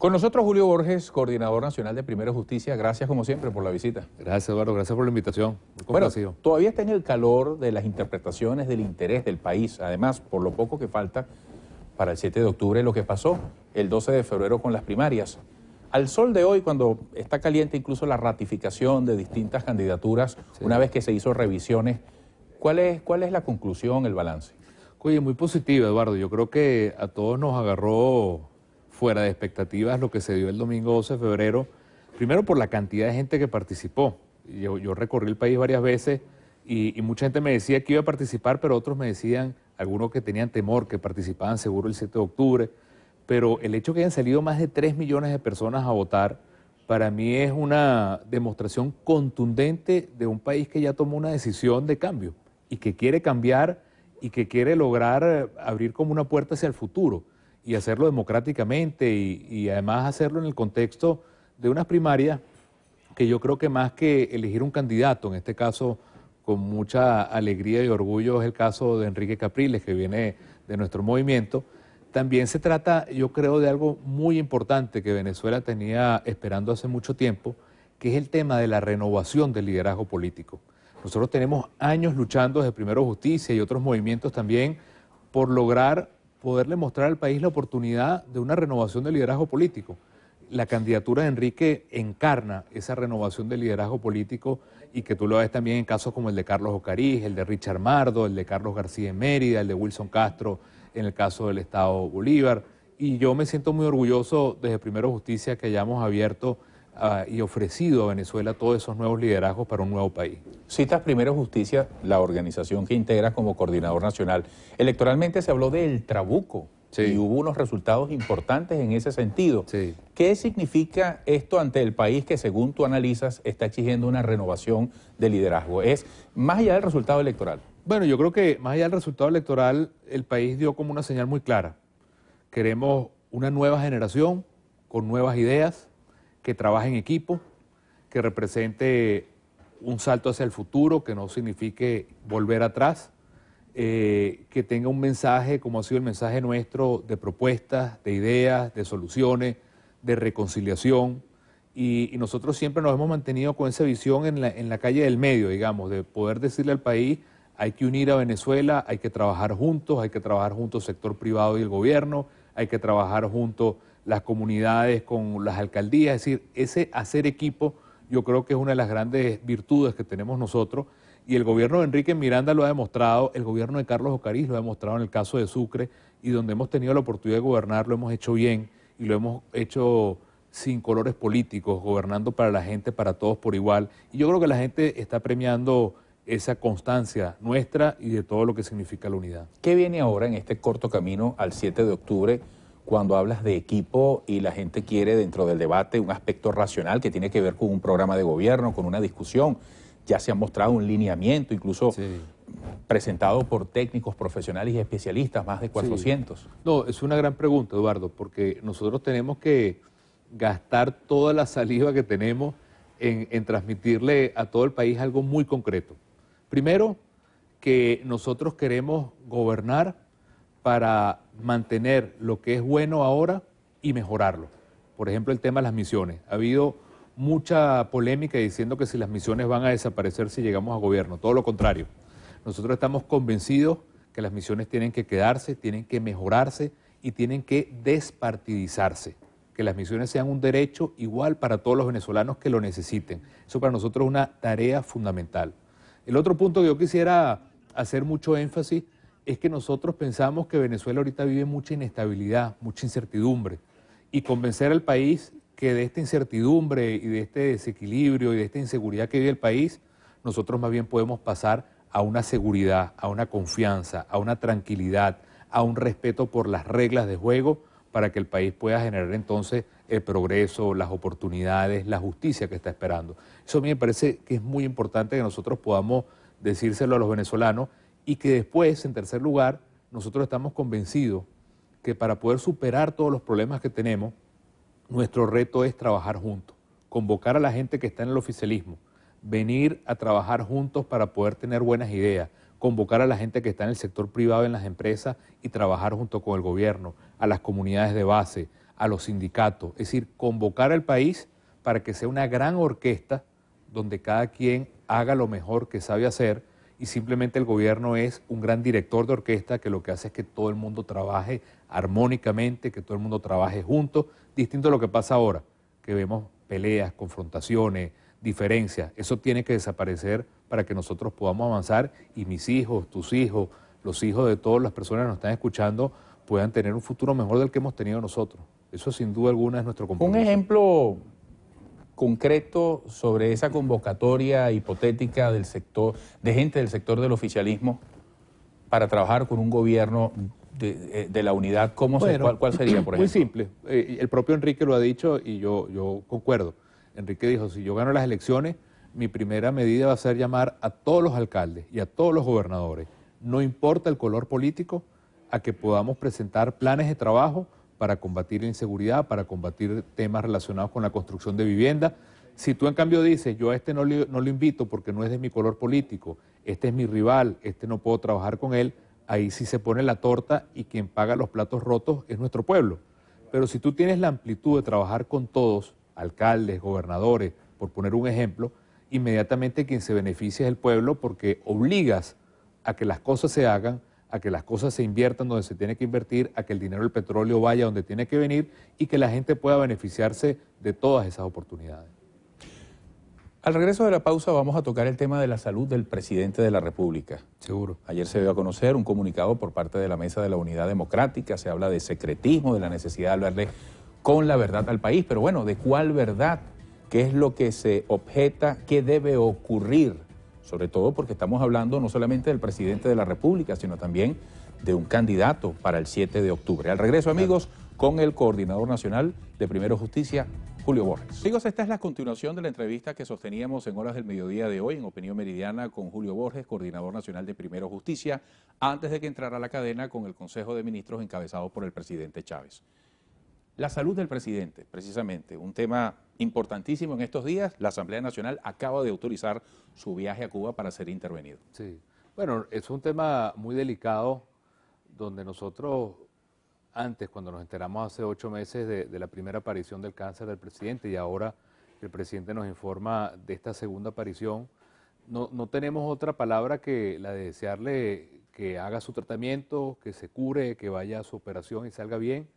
Con nosotros Julio Borges, coordinador nacional de Primero Justicia. Gracias como siempre por la visita. Gracias Eduardo, gracias por la invitación. Bueno, todavía está en el calor de las interpretaciones del interés del país, además por lo poco que falta para el 7 de octubre, lo que pasó el 12 de febrero con las primarias. Al sol de hoy, cuando está caliente incluso la ratificación de distintas candidaturas, una vez que se hizo revisiones, ¿cuál es, ¿cuál es la conclusión, el balance? Oye, muy positiva, Eduardo. Yo creo que a todos nos agarró fuera de expectativas lo que se dio el domingo 12 de febrero, primero por la cantidad de gente que participó. Yo, recorrí el país varias veces y, mucha gente me decía que iba a participar, pero otros me decían, algunos que tenían temor, que participaban seguro el 7 de octubre. Pero el hecho de que hayan salido más de 3 millones de personas a votar, para mí es una demostración contundente de un país que ya tomó una decisión de cambio y que quiere cambiar y que quiere lograr abrir como una puerta hacia el futuro y hacerlo democráticamente y, además hacerlo en el contexto de unas primarias que yo creo que más que elegir un candidato, en este caso con mucha alegría y orgullo es el caso de Enrique Capriles, que viene de nuestro movimiento, también se trata, yo creo, de algo muy importante que Venezuela tenía esperando hace mucho tiempo, que es el tema de la renovación del liderazgo político. Nosotros tenemos años luchando desde Primero Justicia y otros movimientos también por lograr poderle mostrar al país la oportunidad de una renovación del liderazgo político. La candidatura de Enrique encarna esa renovación del liderazgo político y que tú lo ves también en casos como el de Carlos Ocariz, el de Richard Mardo, el de Carlos García Mérida, el de Wilson Castro en el caso del Estado Bolívar. Y yo me siento muy orgulloso desde Primero Justicia que hayamos abierto Ah, y ofrecido a Venezuela todos esos nuevos liderazgos para un nuevo país. Citas primero Justicia, la organización que integra como coordinador nacional. Electoralmente se habló del trabuco y hubo unos resultados importantes en ese sentido. ¿Qué significa esto ante el país que, según tú analizas, está exigiendo una renovación de liderazgo? Es más allá del resultado electoral. Bueno, yo creo que más allá del resultado electoral, el país dio como una señal muy clara. Queremos una nueva generación con nuevas ideas, que trabaje en equipo, que represente un salto hacia el futuro, que no signifique volver atrás, eh, que tenga un mensaje como ha sido el mensaje nuestro de propuestas, de ideas, de soluciones, de reconciliación. Y, nosotros siempre nos hemos mantenido con esa visión en la, calle del medio, digamos, de poder decirle al país, hay que unir a Venezuela, hay que trabajar juntos, hay que trabajar juntos sector privado y el gobierno, hay que trabajar juntos las comunidades, con las alcaldías, es decir, ese hacer equipo yo creo que es una de las grandes virtudes que tenemos nosotros y el gobierno de Enrique Miranda lo ha demostrado, el gobierno de Carlos Ocariz lo ha demostrado en el caso de Sucre y donde hemos tenido la oportunidad de gobernar lo hemos hecho bien y lo hemos hecho sin colores políticos, gobernando para la gente, para todos por igual. Y yo creo que la gente está premiando esa constancia nuestra y de todo lo que significa la unidad. ¿Qué viene ahora en este corto camino al 7 de octubre? cuando hablas de equipo y la gente quiere dentro del debate un aspecto racional que tiene que ver con un programa de gobierno, con una discusión. Ya se ha mostrado un lineamiento, incluso presentado por técnicos profesionales y especialistas, más de 400. No, es una gran pregunta, Eduardo, porque nosotros tenemos que gastar toda la saliva que tenemos en, en transmitirle a todo el país algo muy concreto. Primero, que nosotros queremos gobernar para mantener lo que es bueno ahora y mejorarlo. Por ejemplo, el tema de las misiones. Ha habido mucha polémica diciendo que si las misiones van a desaparecer si llegamos a gobierno. Todo lo contrario. Nosotros estamos convencidos que las misiones tienen que quedarse, tienen que mejorarse y tienen que despartidizarse. Que las misiones sean un derecho igual para todos los venezolanos que lo necesiten. Eso para nosotros es una tarea fundamental. El otro punto que yo quisiera hacer mucho énfasis es que nosotros pensamos que Venezuela ahorita vive mucha inestabilidad, mucha incertidumbre, y convencer al país que de esta incertidumbre y de este desequilibrio y de esta inseguridad que vive el país, nosotros más bien podemos pasar a una seguridad, a una confianza, a una tranquilidad, a un respeto por las reglas de juego para que el país pueda generar entonces el progreso, las oportunidades, la justicia que está esperando. Eso a mí me parece que es muy importante que nosotros podamos decírselo a los venezolanos y que después, en tercer lugar, nosotros estamos convencidos que para poder superar todos los problemas que tenemos, nuestro reto es trabajar juntos, convocar a la gente que está en el oficialismo, venir a trabajar juntos para poder tener buenas ideas, convocar a la gente que está en el sector privado, en las empresas, y trabajar junto con el gobierno, a las comunidades de base, a los sindicatos, es decir, convocar al país para que sea una gran orquesta donde cada quien haga lo mejor que sabe hacer y simplemente el gobierno es un gran director de orquesta que lo que hace es que todo el mundo trabaje armónicamente, que todo el mundo trabaje junto, distinto a lo que pasa ahora, que vemos peleas, confrontaciones, diferencias. Eso tiene que desaparecer para que nosotros podamos avanzar y mis hijos, tus hijos, los hijos de todas las personas que nos están escuchando puedan tener un futuro mejor del que hemos tenido nosotros. Eso sin duda alguna es nuestro compromiso. Un ejemplo concreto sobre esa convocatoria hipotética del sector, de gente del sector del oficialismo para trabajar con un gobierno de, eh, la unidad? ¿Cómo cuál, sería, por ejemplo? Muy simple. Eh, el propio Enrique lo ha dicho y yo, yo concuerdo. Enrique dijo, si yo gano las elecciones, mi primera medida va a ser llamar a todos los alcaldes y a todos los gobernadores, no importa el color político, a que podamos presentar planes de trabajo para combatir la inseguridad, para combatir temas relacionados con la construcción de vivienda. Si tú en cambio dices, yo a este no, no lo invito porque no es de mi color político, este es mi rival, este no puedo trabajar con él, ahí sí se pone la torta y quien paga los platos rotos es nuestro pueblo. Pero si tú tienes la amplitud de trabajar con todos, alcaldes, gobernadores, por poner un ejemplo, inmediatamente quien se beneficia es el pueblo porque obligas a que las cosas se hagan a que las cosas se inviertan donde se tiene que invertir, a que el dinero del petróleo vaya donde tiene que venir y que la gente pueda beneficiarse de todas esas oportunidades. Al regreso de la pausa vamos a tocar el tema de la salud del presidente de la República. Seguro. Ayer se dio a conocer un comunicado por parte de la Mesa de la Unidad Democrática, se habla de secretismo, de la necesidad de hablarle con la verdad al país, pero bueno, ¿de cuál verdad? ¿Qué es lo que se objeta? ¿Qué debe ocurrir? sobre todo porque estamos hablando no solamente del presidente de la República, sino también de un candidato para el 7 de octubre. Al regreso, amigos, con el coordinador nacional de Primero Justicia, Julio Borges. Amigos, esta es la continuación de la entrevista que sosteníamos en horas del mediodía de hoy en Opinión Meridiana con Julio Borges, coordinador nacional de Primero Justicia, antes de que entrara a la cadena con el Consejo de Ministros encabezado por el presidente Chávez. La salud del presidente, precisamente, un tema importantísimo en estos días. La Asamblea Nacional acaba de autorizar su viaje a Cuba para ser intervenido. Sí, bueno, es un tema muy delicado donde nosotros antes, cuando nos enteramos hace ocho meses de, la primera aparición del cáncer del presidente y ahora el presidente nos informa de esta segunda aparición, no tenemos otra palabra que la de desearle que haga su tratamiento, que se cure, que vaya a su operación y salga bien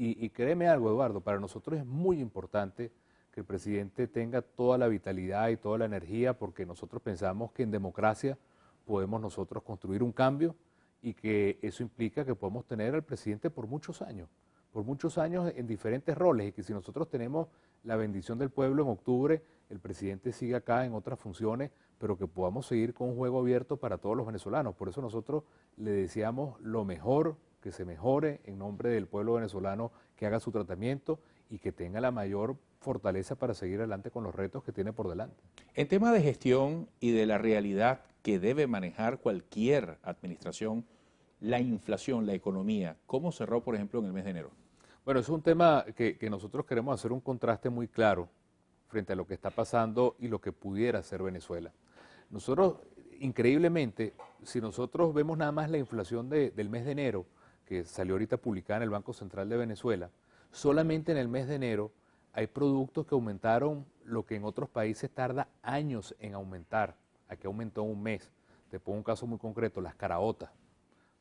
y, créeme algo, Eduardo, para nosotros es muy importante que el presidente tenga toda la vitalidad y toda la energía, porque nosotros pensamos que en democracia podemos nosotros construir un cambio y que eso implica que podemos tener al presidente por muchos años, por muchos años en diferentes roles, y que si nosotros tenemos la bendición del pueblo en octubre, el presidente siga acá en otras funciones, pero que podamos seguir con un juego abierto para todos los venezolanos. Por eso nosotros le deseamos lo mejor que se mejore en nombre del pueblo venezolano, que haga su tratamiento y que tenga la mayor fortaleza para seguir adelante con los retos que tiene por delante. En tema de gestión y de la realidad que debe manejar cualquier administración, la inflación, la economía, ¿cómo cerró, por ejemplo, en el mes de enero? Bueno, es un tema que, nosotros queremos hacer un contraste muy claro frente a lo que está pasando y lo que pudiera ser Venezuela. Nosotros, increíblemente, si nosotros vemos nada más la inflación del mes de enero, que salió ahorita publicada en el Banco Central de Venezuela, solamente en el mes de enero hay productos que aumentaron lo que en otros países tarda años en aumentar. Aquí aumentó un mes. Te pongo un caso muy concreto, las caraotas.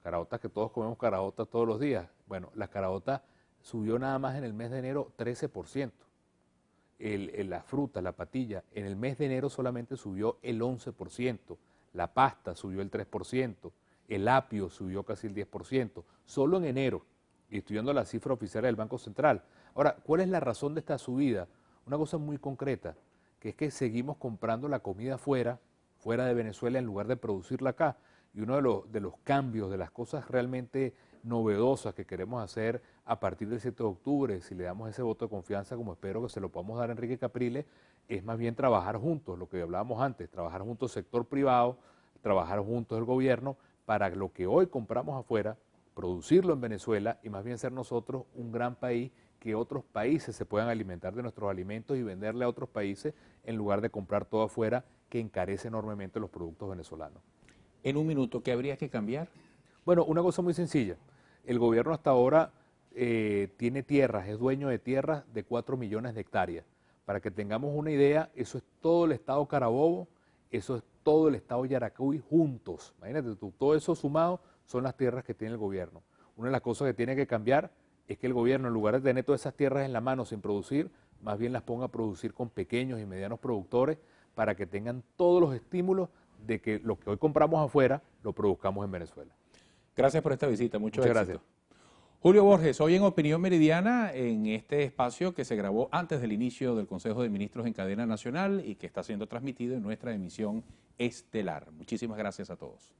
Caraotas que todos comemos caraotas todos los días. Bueno, las caraotas subió nada más en el mes de enero 13%. la fruta, la patilla, en el mes de enero solamente subió el 11%. La pasta subió el 3% el apio subió casi el 10%, solo en enero, y estoy viendo la cifra oficial del Banco Central. Ahora, ¿cuál es la razón de esta subida? Una cosa muy concreta, que es que seguimos comprando la comida fuera, fuera de Venezuela, en lugar de producirla acá. Y uno de los, cambios, de las cosas realmente novedosas que queremos hacer a partir del 7 de octubre, si le damos ese voto de confianza, como espero que se lo podamos dar a Enrique Capriles, es más bien trabajar juntos, lo que hablábamos antes, trabajar juntos sector privado, trabajar juntos el gobierno para lo que hoy compramos afuera, producirlo en Venezuela y más bien ser nosotros un gran país que otros países se puedan alimentar de nuestros alimentos y venderle a otros países en lugar de comprar todo afuera que encarece enormemente los productos venezolanos. En un minuto, ¿qué habría que cambiar? Bueno, una cosa muy sencilla. El gobierno hasta ahora eh, tiene tierras, es dueño de tierras de 4 millones de hectáreas. Para que tengamos una idea, eso es todo el estado Carabobo, eso es todo el estado Yaracuy juntos. Imagínate, tú, todo eso sumado son las tierras que tiene el gobierno. Una de las cosas que tiene que cambiar es que el gobierno, en lugar de tener todas esas tierras en la mano sin producir, más bien las ponga a producir con pequeños y medianos productores para que tengan todos los estímulos de que lo que hoy compramos afuera lo produzcamos en Venezuela. Gracias por esta visita, mucho Muchas gracias. Julio Borges, hoy en Opinión Meridiana, en este espacio que se grabó antes del inicio del Consejo de Ministros en cadena nacional y que está siendo transmitido en nuestra emisión estelar. Muchísimas gracias a todos.